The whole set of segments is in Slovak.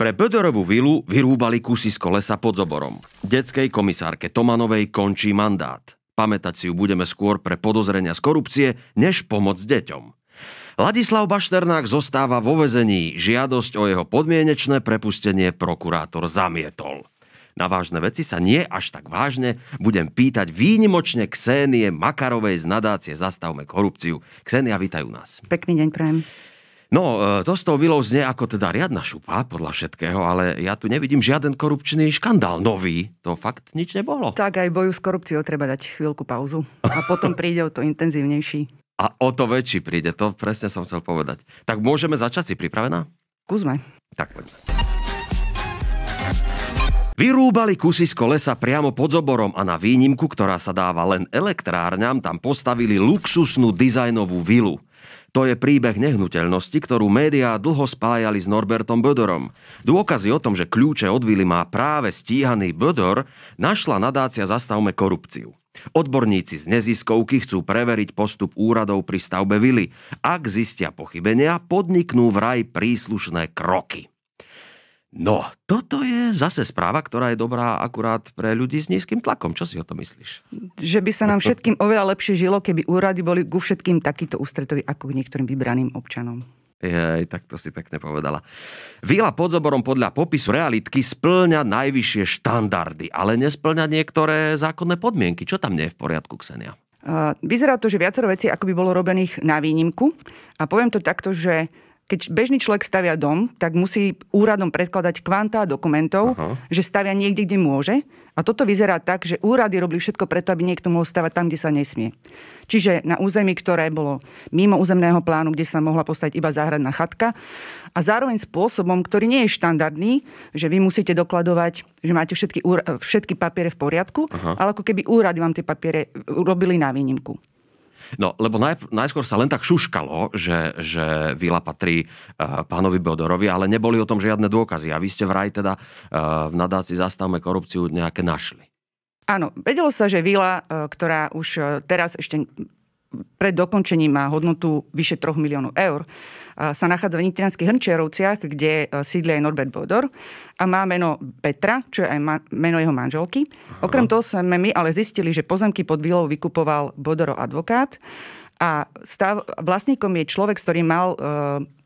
Pre Böderovú vilu vyrúbali kusisko lesa pod zoborom. Detskej komisárke Tomanovej končí mandát. Pamätať si ju budeme skôr pre podozrenia z korupcie, než pomoc deťom. Ladislav Bašternák zostáva vo vezení. Žiadosť o jeho podmienečné prepustenie prokurátor zamietol. Na vážne veci sa nie až tak vážne budem pýtať výnimočne Ksenie Makarovej z nadácie Zastavme korupciu. Ksenia, vítajú nás. Pekný deň, prajem. No, e, to s tou vilou znie ako teda riadna šupa, podľa všetkého, ale ja tu nevidím žiaden korupčný škandál nový. To fakt nič nebolo. Tak aj boju s korupciou treba dať chvíľku pauzu a potom príde o to intenzívnejší. A o to väčší príde, to presne som chcel povedať. Tak môžeme začať, si pripravená? Kúsme. Tak poďme. Vyrúbali kusisko lesa priamo pod zoborom a na výnimku, ktorá sa dáva len elektrárňam, tam postavili luxusnú dizajnovú vilu. To je príbeh nehnuteľnosti, ktorú médiá dlho spájali s Norbertom Bödorom. Dôkazy o tom, že kľúče od vily má práve stíhaný Bödor, našla nadácia Zastavme korupciu. Odborníci z neziskovky chcú preveriť postup úradov pri stavbe vily. Ak zistia pochybenia, podniknú vraj príslušné kroky. No, toto je zase správa, ktorá je dobrá akurát pre ľudí s nízkym tlakom. Čo si o to myslíš? Že by sa nám všetkým oveľa lepšie žilo, keby úrady boli ku všetkým takýto ústretovi ako k niektorým vybraným občanom. Jej, tak to si pekne povedala. Vila pod zoborom podľa popisu realitky splňa najvyššie štandardy, ale nesplňa niektoré zákonné podmienky. Čo tam nie je v poriadku, Ksenia? Uh, vyzerá to, že viacero vecí ako by bolo robených na výnimku. A poviem to takto, že keď bežný človek stavia dom, tak musí úradom predkladať kvanta dokumentov, Aha. že stavia niekde, kde môže. A toto vyzerá tak, že úrady robili všetko preto, aby niekto mohol stavať tam, kde sa nesmie. Čiže na území, ktoré bolo mimo územného plánu, kde sa mohla postaviť iba záhradná chatka a zároveň spôsobom, ktorý nie je štandardný, že vy musíte dokladovať, že máte všetky, všetky papiere v poriadku, Aha. ale ako keby úrady vám tie papiere robili na výnimku. No, lebo naj, najskôr sa len tak šuškalo, že, že vila patrí uh, pánovi Bodorovi, ale neboli o tom žiadne dôkazy. A vy ste vraj teda uh, v nadáci Zastavme korupciu nejaké našli. Áno, vedelo sa, že vila, e, ktorá už teraz ešte pred dokončením má hodnotu vyše 3 miliónov eur, sa nachádza v Nitrianských Hrnčiarovciach, kde e, sídlia aj Norbert Bodor a má meno Petra, čo je aj ma- meno jeho manželky. Aha. Okrem toho sme my ale zistili, že pozemky pod výlou vykupoval Bodoro advokát a stav, vlastníkom je človek, ktorý mal e,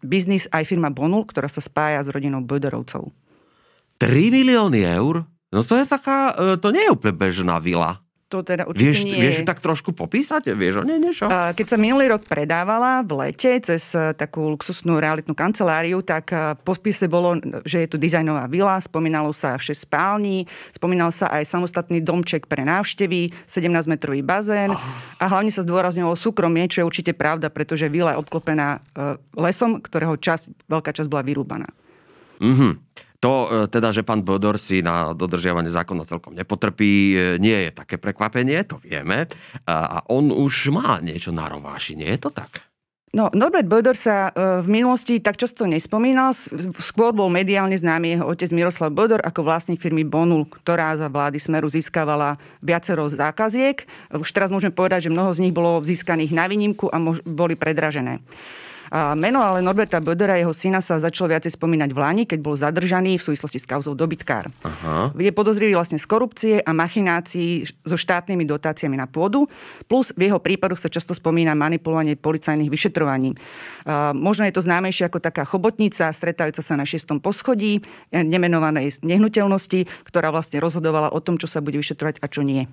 biznis aj firma Bonul, ktorá sa spája s rodinou Bodorovcov. 3 milióny eur? No to je taká, e, to nie je úplne bežná vila to teda určite vieš, nie Vieš tak trošku popísať? Vieš nie, nie, čo? Keď sa minulý rok predávala v lete cez e, takú luxusnú realitnú kanceláriu, tak e, podpise bolo, že je tu dizajnová vila, spomínalo sa 6 spální, spomínal sa aj samostatný domček pre návštevy, 17-metrový bazén oh. a hlavne sa zdôrazňovalo súkromie, čo je určite pravda, pretože vila je obklopená e, lesom, ktorého časť, veľká časť bola vyrúbaná. Mm-hmm. To e, teda, že pán Bodor si na dodržiavanie zákona celkom nepotrpí, e, nie je také prekvapenie, to vieme. E, a on už má niečo na rováši, nie je to tak? No, Norbert Bodor sa v minulosti tak často nespomínal. Skôr bol mediálne známy jeho otec Miroslav Bodor ako vlastník firmy Bonul, ktorá za vlády Smeru získavala viacero zákaziek. Už teraz môžeme povedať, že mnoho z nich bolo získaných na výnimku a boli predražené. A meno ale Norberta Bödera, jeho syna, sa začalo viacej spomínať v Lani, keď bol zadržaný v súvislosti s kauzou dobytkár. Aha. Je podozrivý vlastne z korupcie a machinácií so štátnymi dotáciami na pôdu, plus v jeho prípadoch sa často spomína manipulovanie policajných vyšetrovaní. A možno je to známejšie ako taká chobotnica, stretajúca sa na šiestom poschodí e, nemenovanej nehnuteľnosti, ktorá vlastne rozhodovala o tom, čo sa bude vyšetrovať a čo nie.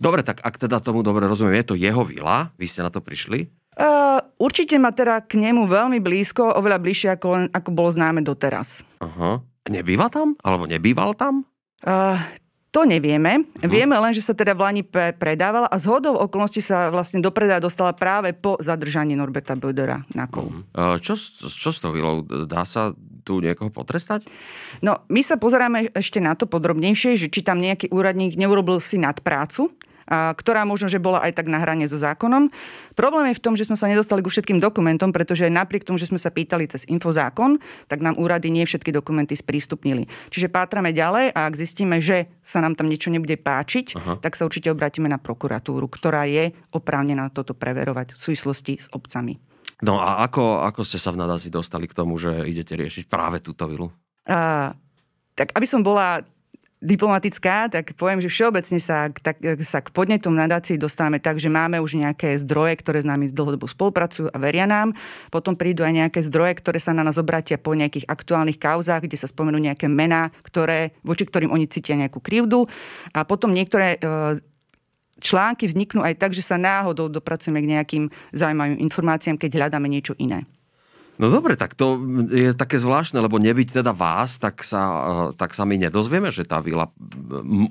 Dobre, tak ak teda tomu dobre rozumiem, je to jeho vila, vy ste na to prišli, Uh, určite ma teda k nemu veľmi blízko, oveľa bližšie ako, len, ako bolo známe doteraz. Aha. Nebýva tam? Alebo nebýval tam? Uh, to nevieme. Mhm. Vieme len, že sa teda v Lani predávala a z hodou okolností sa vlastne do predaja dostala práve po zadržaní Norberta Bödera na kov. Uh, Čo, čo s toho vilou? Dá sa tu niekoho potrestať? No, my sa pozeráme ešte na to podrobnejšie, že či tam nejaký úradník neurobil si nadprácu ktorá možno, že bola aj tak na hrane so zákonom. Problém je v tom, že sme sa nedostali ku všetkým dokumentom, pretože aj napriek tomu, že sme sa pýtali cez infozákon, tak nám úrady nie všetky dokumenty sprístupnili. Čiže pátrame ďalej a ak zistíme, že sa nám tam niečo nebude páčiť, Aha. tak sa určite obrátime na prokuratúru, ktorá je oprávnená toto preverovať v súvislosti s obcami. No a ako, ako ste sa v nadazi dostali k tomu, že idete riešiť práve túto vilu? A, tak aby som bola diplomatická, tak poviem, že všeobecne sa, tak, sa k podnetom nadácií dostávame tak, že máme už nejaké zdroje, ktoré s nami dlhodobo spolupracujú a veria nám. Potom prídu aj nejaké zdroje, ktoré sa na nás obratia po nejakých aktuálnych kauzách, kde sa spomenú nejaké mená, ktoré, voči ktorým oni cítia nejakú krivdu. A potom niektoré e, články vzniknú aj tak, že sa náhodou dopracujeme k nejakým zaujímavým informáciám, keď hľadáme niečo iné. No dobre, tak to je také zvláštne, lebo nebyť teda vás, tak sa, eh, tak sa my nedozvieme, že tá vila eh,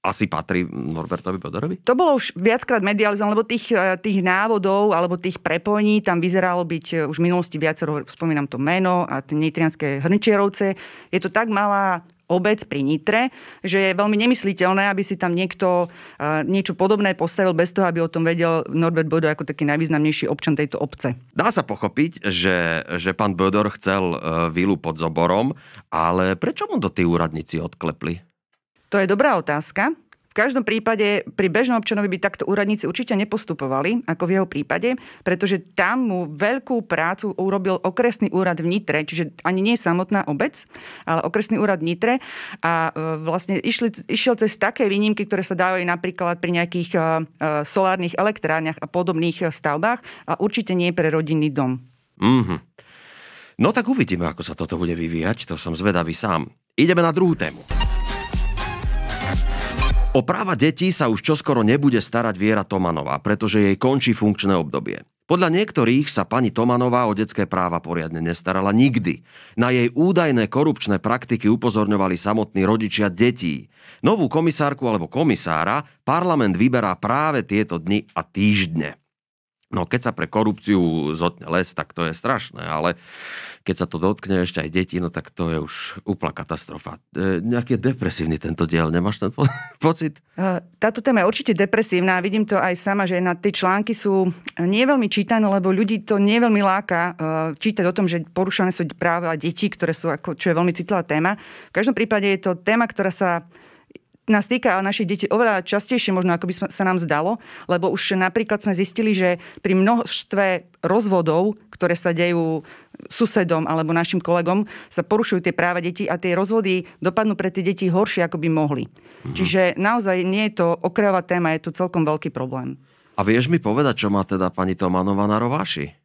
asi patrí Norbertovi Bodorovi? To bolo už viackrát medializované, lebo tých, eh, tých návodov alebo tých prepojení tam vyzeralo byť už v minulosti viacero, spomínam to meno a nitrianské hrničierovce. Je to tak malá obec pri Nitre, že je veľmi nemysliteľné, aby si tam niekto e, niečo podobné postavil bez toho, aby o tom vedel Norbert Bodor ako taký najvýznamnejší občan tejto obce. Dá sa pochopiť, že, že pán Bodor chcel e, vilu pod zoborom, ale prečo mu do tí úradníci odklepli? To je dobrá otázka. V každom prípade pri bežnom občanovi by takto úradníci určite nepostupovali, ako v jeho prípade, pretože tam mu veľkú prácu urobil okresný úrad v Nitre, čiže ani nie samotná obec, ale okresný úrad v Nitre a e, vlastne išli, išiel cez také výnimky, ktoré sa dávajú napríklad pri nejakých e, e, solárnych elektrárniach a podobných stavbách a určite nie pre rodinný dom. Mm-hmm. No tak uvidíme, ako sa toto bude vyvíjať, to som zvedavý sám. Ideme na druhú tému. O práva detí sa už čoskoro nebude starať Viera Tomanová, pretože jej končí funkčné obdobie. Podľa niektorých sa pani Tomanová o detské práva poriadne nestarala nikdy. Na jej údajné korupčné praktiky upozorňovali samotní rodičia detí. Novú komisárku alebo komisára parlament vyberá práve tieto dni a týždne. No keď sa pre korupciu zotne les, tak to je strašné, ale keď sa to dotkne ešte aj detí, no tak to je už úplná katastrofa. E, nejaký je depresívny tento diel, nemáš ten po- pocit? E, táto téma je určite depresívna, vidím to aj sama, že na tie články sú nie veľmi čítané, lebo ľudí to nie veľmi láka e, čítať o tom, že porušené sú práva detí, ktoré sú ako, čo je veľmi citlivá téma. V každom prípade je to téma, ktorá sa nás týka našich detí oveľa častejšie, možno ako by sa nám zdalo, lebo už napríklad sme zistili, že pri množstve rozvodov, ktoré sa dejú susedom alebo našim kolegom, sa porušujú tie práva detí a tie rozvody dopadnú pre tie deti horšie, ako by mohli. Mhm. Čiže naozaj nie je to okrajová téma, je to celkom veľký problém. A vieš mi povedať, čo má teda pani Tomanová na rováši?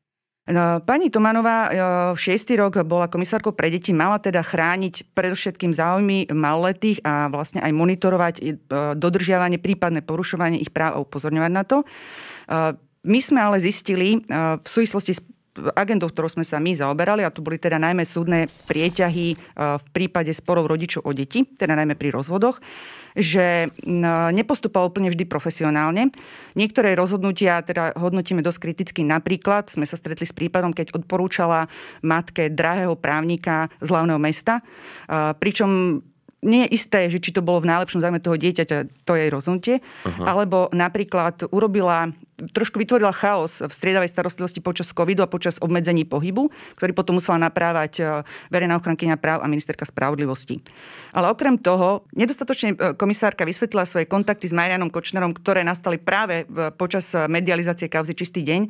No, pani Tomanová v e, 6. rok bola komisárkou pre deti, mala teda chrániť predovšetkým záujmy maletých a vlastne aj monitorovať e, dodržiavanie, prípadné porušovanie ich práv a upozorňovať na to. E, my sme ale zistili v súvislosti s agendou, ktorou sme sa my zaoberali, a to boli teda najmä súdne prieťahy e, v prípade sporov rodičov o deti, teda najmä pri rozvodoch, že nepostupal úplne vždy profesionálne. Niektoré rozhodnutia teda hodnotíme dosť kriticky. Napríklad sme sa stretli s prípadom, keď odporúčala matke drahého právnika z hlavného mesta, e, pričom nie je isté, že či to bolo v najlepšom zájme toho dieťaťa, to jej rozhodnutie, uh-huh. alebo napríklad urobila, trošku vytvorila chaos v striedavej starostlivosti počas covidu a počas obmedzení pohybu, ktorý potom musela naprávať e, verejná ochrankyňa práv a ministerka spravodlivosti. Ale okrem toho, nedostatočne e, komisárka vysvetlila svoje kontakty s Marianom Kočnerom, ktoré nastali práve počas medializácie kauzy Čistý deň,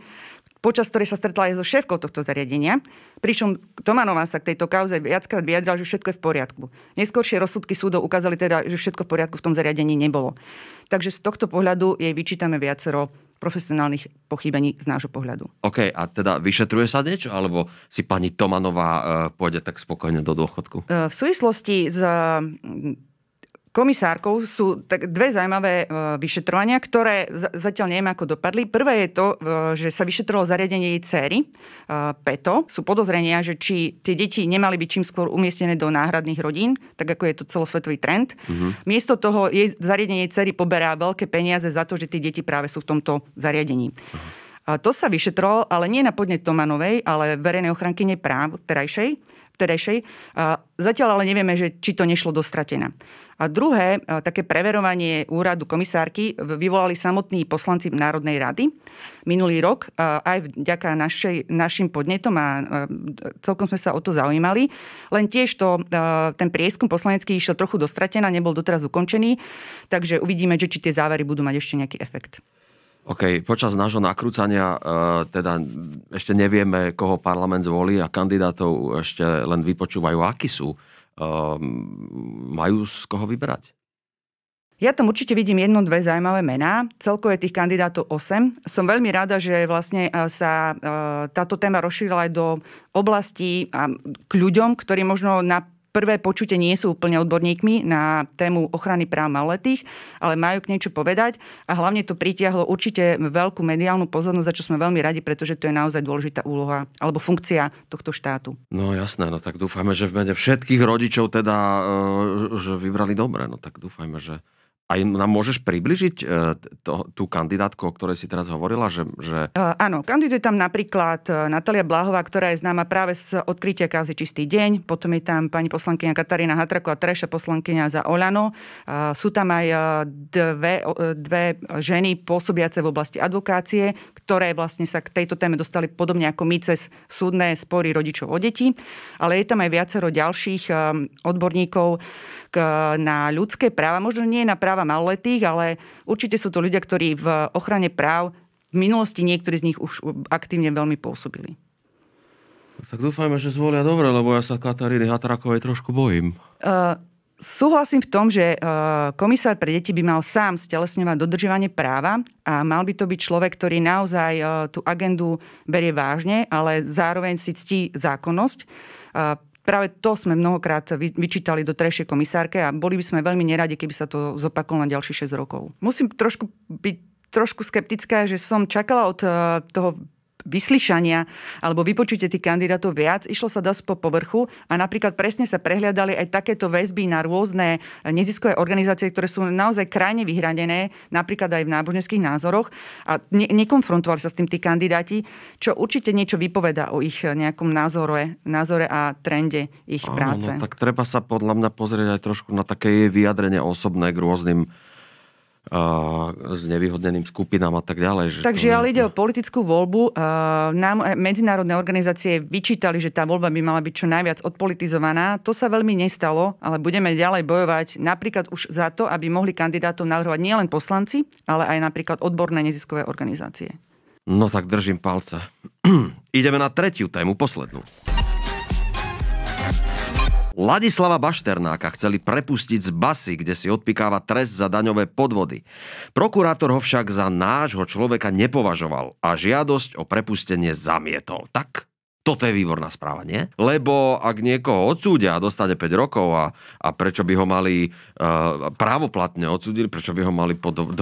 počas ktorej sa stretla aj so šéfkou tohto zariadenia, pričom Tomanová sa k tejto kauze viackrát vyjadral, že všetko je v poriadku. Neskôršie rozsudky súdov ukázali teda, že všetko v poriadku v tom zariadení nebolo. Takže z tohto pohľadu jej vyčítame viacero profesionálnych pochybení z nášho pohľadu. OK, a teda vyšetruje sa niečo, alebo si pani Tomanová e, pôjde tak spokojne do dôchodku? E, v súvislosti s e, komisárkou sú tak dve zaujímavé e, vyšetrovania, ktoré zatiaľ neviem, ako dopadli. Prvé je to, e, že sa vyšetrovalo zariadenie jej céry, e, Peto. Sú podozrenia, že či tie deti nemali byť čím skôr umiestnené do náhradných rodín, tak ako je to celosvetový trend. Mm-hmm. Miesto toho jej zariadenie jej cery poberá veľké peniaze za to, že tie deti práve sú v tomto zariadení. Mm-hmm. A to sa vyšetrovalo, ale nie na podne Tomanovej, ale verejnej ochrankyne práv terajšej, vtedajšej. Zatiaľ ale nevieme, že či to nešlo do stratená. A druhé, také preverovanie úradu komisárky vyvolali samotní poslanci Národnej rady minulý rok, aj vďaka našej, našim podnetom a celkom sme sa o to zaujímali. Len tiež to, ten prieskum poslanecký išiel trochu dostratená, nebol doteraz ukončený, takže uvidíme, že či tie závery budú mať ešte nejaký efekt. OK, počas nášho nakrúcania e, teda ešte nevieme, koho parlament zvolí a kandidátov ešte len vypočúvajú, akí sú. E, majú z koho vyberať? Ja tam určite vidím jedno, dve zaujímavé mená. Celkovo je tých kandidátov 8. Som veľmi rada, že vlastne e, sa táto téma rozšírila aj do oblasti a k ľuďom, ktorí možno na prvé počutie nie sú úplne odborníkmi na tému ochrany práv maletých, ale majú k niečo povedať a hlavne to pritiahlo určite veľkú mediálnu pozornosť, za čo sme veľmi radi, pretože to je naozaj dôležitá úloha alebo funkcia tohto štátu. No jasné, no tak dúfajme, že v mene všetkých rodičov teda, e, že vybrali dobre, no tak dúfajme, že a nám môžeš približiť e, to, tú kandidátku, o ktorej si teraz hovorila? Že, že... Uh, áno, kandiduje tam napríklad e, Natalia Blahová, ktorá je známa práve z odkrytia kauzy Čistý deň. Potom je tam pani poslankyňa Katarína a treša poslankyňa za Olano. Uh, sú tam aj dve, dve ženy pôsobiace v oblasti advokácie, ktoré vlastne sa k tejto téme dostali podobne ako my cez súdne spory rodičov o deti. Ale je tam aj viacero ďalších odborníkov na ľudské práva. Možno nie na práva práva maloletých, ale určite sú to ľudia, ktorí v ochrane práv v minulosti niektorí z nich už aktívne veľmi pôsobili. Tak dúfajme, že zvolia dobre, lebo ja sa Kataríny Hatrakovej trošku bojím. Uh, súhlasím v tom, že uh, komisár pre deti by mal sám stelesňovať dodržovanie práva a mal by to byť človek, ktorý naozaj uh, tú agendu berie vážne, ale zároveň si ctí zákonnosť. Uh, práve to sme mnohokrát vyčítali do trešej komisárke a boli by sme veľmi neradi, keby sa to zopakovalo na ďalších 6 rokov. Musím trošku byť trošku skeptická, že som čakala od eh, toho vyslyšania alebo vypočutie tých kandidátov viac, išlo sa dosť po povrchu a napríklad presne sa prehľadali aj takéto väzby na rôzne neziskové organizácie, ktoré sú naozaj krajne vyhranené, napríklad aj v náboženských názoroch a ne- nekonfrontovali sa s tým tí kandidáti, čo určite niečo vypoveda o ich nejakom názore, názore a trende ich Áno, práce. No, tak treba sa podľa mňa pozrieť aj trošku na také vyjadrenie osobné k rôznym s nevyhodneným skupinám a tak ďalej. Že Takže ale ide o politickú voľbu. Nám medzinárodné organizácie vyčítali, že tá voľba by mala byť čo najviac odpolitizovaná. To sa veľmi nestalo, ale budeme ďalej bojovať napríklad už za to, aby mohli kandidátov navrhovať nielen poslanci, ale aj napríklad odborné neziskové organizácie. No tak držím palce. Ideme na tretiu tému, poslednú. Ladislava Bašternáka chceli prepustiť z basy, kde si odpikáva trest za daňové podvody. Prokurátor ho však za nášho človeka nepovažoval a žiadosť o prepustenie zamietol. Tak toto je výborná správa, nie? Lebo ak niekoho odsúdia a dostane 5 rokov a, a prečo by ho mali e, právoplatne odsúdili, prečo by ho mali po 2,5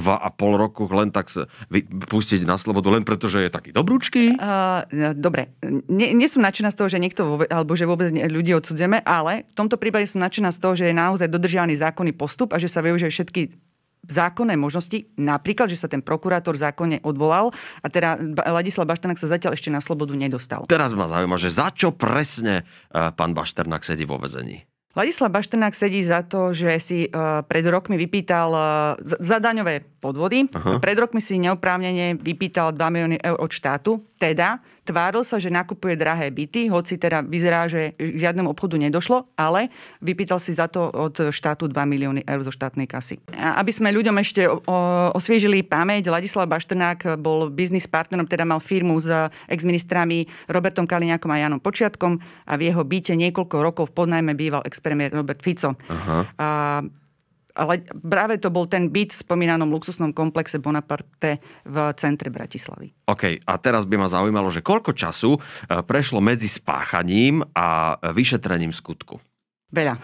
roku len tak pustiť na slobodu, len preto, že je taký dobrúčky? Uh, dobre, nie, nie som nadšená z toho, že niekto, alebo že vôbec ľudí odsudzeme, ale v tomto prípade som nadšená z toho, že je naozaj dodržiavaný zákonný postup a že sa využije všetky zákonné možnosti, napríklad, že sa ten prokurátor zákonne odvolal a teda Ladislav Bašternak sa zatiaľ ešte na slobodu nedostal. Teraz ma zaujíma, že za čo presne e, pán Bašternak sedí vo vezení? Ladislav Bašternák sedí za to, že si e, pred rokmi vypýtal e, za daňové podvody. Aha. Pred rokmi si neoprávnene vypýtal 2 milióny eur od štátu. Teda Tváril sa, že nakupuje drahé byty, hoci teda vyzerá, že k žiadnemu obchodu nedošlo, ale vypýtal si za to od štátu 2 milióny eur zo štátnej kasy. aby sme ľuďom ešte osviežili pamäť, Ladislav Baštrnák bol biznis partnerom, teda mal firmu s exministrami Robertom Kaliňákom a Janom Počiatkom a v jeho byte niekoľko rokov v podnajme býval expremier Robert Fico. Aha. A ale práve to bol ten byt v spomínanom luxusnom komplexe Bonaparte v centre Bratislavy. OK, a teraz by ma zaujímalo, že koľko času e, prešlo medzi spáchaním a vyšetrením skutku? Veľa.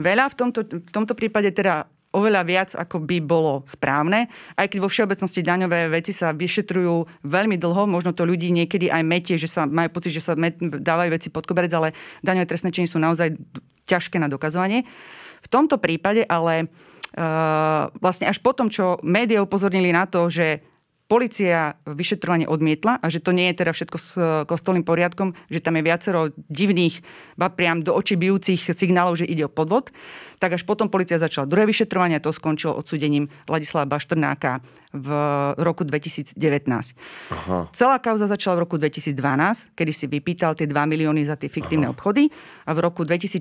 Veľa v tomto, v tomto prípade teda oveľa viac, ako by bolo správne. Aj keď vo všeobecnosti daňové veci sa vyšetrujú veľmi dlho, možno to ľudí niekedy aj metie, že sa majú pocit, že sa met, dávajú veci pod koberec, ale daňové trestné činy sú naozaj ťažké na dokazovanie. Uh, v tomto prípade ale e, vlastne až potom, čo médiá upozornili na to, že policia vyšetrovanie odmietla a že to nie je teda všetko s e, kostolným poriadkom, že tam je viacero divných, ba priam do očí bijúcich signálov, že ide o podvod, tak až potom policia začala druhé vyšetrovanie a to skončilo odsudením Ladislava Baštrnáka v roku 2019. Aha. Celá kauza začala v roku 2012, kedy si vypýtal tie 2 milióny za tie fiktívne Aha. obchody a v roku 2016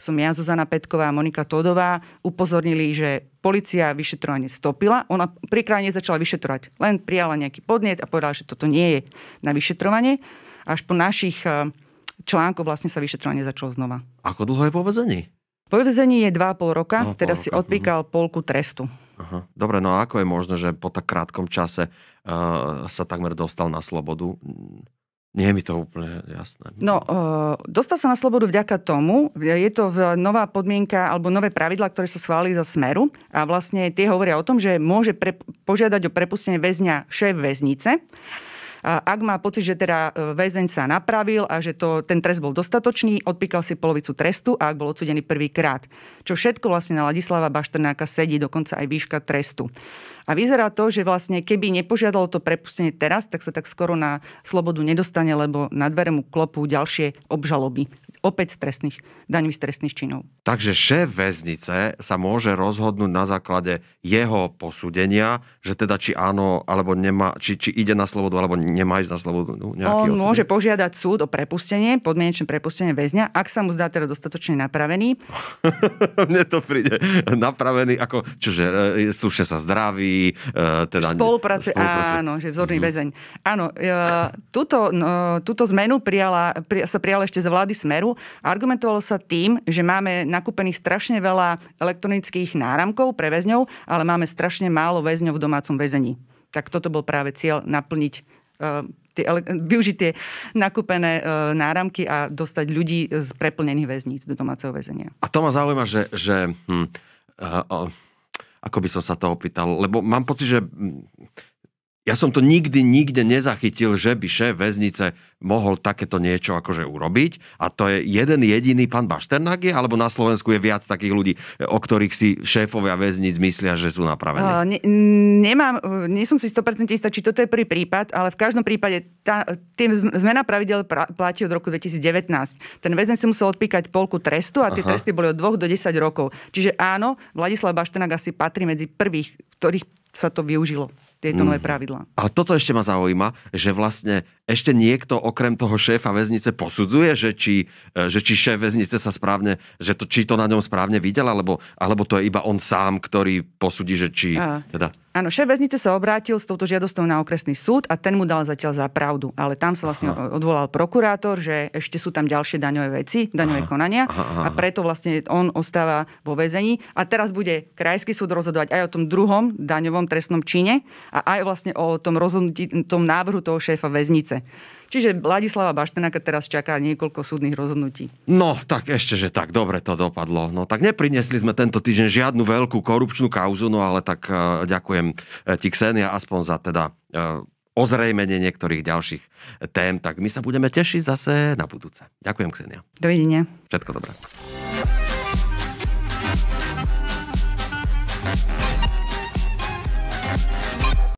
som ja, Zuzana Petková a Monika Todová upozornili, že policia vyšetrovanie stopila. Ona prikrát začala vyšetrovať. Len prijala nejaký podnet a povedala, že toto nie je na vyšetrovanie. Až po našich eh, článkoch vlastne sa vyšetrovanie začalo znova. Ako dlho je po vezení? Po je 2,5 roka, no, teda roka. si mhm. odpíkal polku trestu. Aha. Dobre, no a ako je možné, že po tak krátkom čase uh, sa takmer dostal na slobodu? Nie je mi to úplne jasné. No, eh, dostal sa na slobodu vďaka tomu, je to nová podmienka alebo nové pravidla, ktoré sa schválili za Smeru a vlastne tie hovoria o tom, že môže pre, požiadať o prepustenie väzňa šéf väznice a ak má pocit, že teda e, väzeň sa napravil a že to, ten trest bol dostatočný, odpíkal si polovicu trestu a ak bol odsudený prvýkrát. Čo všetko vlastne na Ladislava Baštrnáka sedí, dokonca aj výška trestu. A vyzerá to, že vlastne keby nepožiadalo to prepustenie teraz, tak sa tak skoro na slobodu nedostane, lebo na dvere mu klopú ďalšie obžaloby. Opäť stresných, daňových stresných činov. Takže šéf väznice sa môže rozhodnúť na základe jeho posúdenia, že teda či áno, alebo nemá, či, či ide na slobodu, alebo nemá ísť na slobodu. No, nejaký On odsudenie. môže požiadať súd o prepustenie, podmienečné prepustenie väzňa, ak sa mu zdá teda dostatočne napravený. Mne to príde napravený, ako, čože e, slušne sa zdraví, E, teda... Spolupracuje, áno, že vzorný mm-hmm. väzeň. Áno, e, túto, no, túto zmenu prijala, pri, sa prijala ešte za vlády Smeru. Argumentovalo sa tým, že máme nakúpených strašne veľa elektronických náramkov pre väzňov, ale máme strašne málo väzňov v domácom väzení. Tak toto bol práve cieľ naplniť e, tie, využiť tie nakúpené náramky a dostať ľudí z preplnených väzníc do domáceho väzenia. A to ma zaujíma, že, že hm, uh, uh ako by som sa to opýtal, lebo mám pocit, že mm, ja som to nikdy, nikde nezachytil, že by šéf väznice mohol takéto niečo akože urobiť. A to je jeden jediný pán Bašternák je, alebo na Slovensku je viac takých ľudí, o ktorých si šéfovia väznic myslia, že sú napravení? Uh, ne, nemám, e, nie som si 100% istá, či toto je prvý prípad, ale v každom prípade tá, tým zmena pravidel pra, platí od roku 2019. Ten väzen si musel odpíkať polku trestu a tie Aha. tresty boli od 2 do 10 rokov. Čiže áno, Vladislav Bašternák asi patrí medzi prvých, ktorých sa to využilo tieto nové mm. pravidlá. A toto ešte ma zaujíma, že vlastne ešte niekto okrem toho šéfa väznice posudzuje, že či, e, že či šéf väznice sa správne, že to, či to na ňom správne videl, alebo, alebo to je iba on sám, ktorý posudí, že či... A. Teda... Áno, šéf väznice sa obrátil s touto žiadosťou na okresný súd a ten mu dal zatiaľ za pravdu. Ale tam sa vlastne aha. odvolal prokurátor, že ešte sú tam ďalšie daňové veci, daňové aha. konania aha, aha. a preto vlastne on ostáva vo väzení. A teraz bude krajský súd rozhodovať aj o tom druhom daňovom trestnom čine a aj vlastne o tom rozhodnutí, tom návrhu toho šéfa väznice. Čiže Vladislava Baštenáka teraz čaká niekoľko súdnych rozhodnutí. No, tak ešte, že tak dobre to dopadlo. No tak neprinesli sme tento týždeň žiadnu veľkú korupčnú kauzu, no ale tak e, ďakujem e, ti Ksenia aspoň za teda e, ozrejmenie niektorých ďalších tém, tak my sa budeme tešiť zase na budúce. Ďakujem, Ksenia. Dovidenia. Všetko dobré.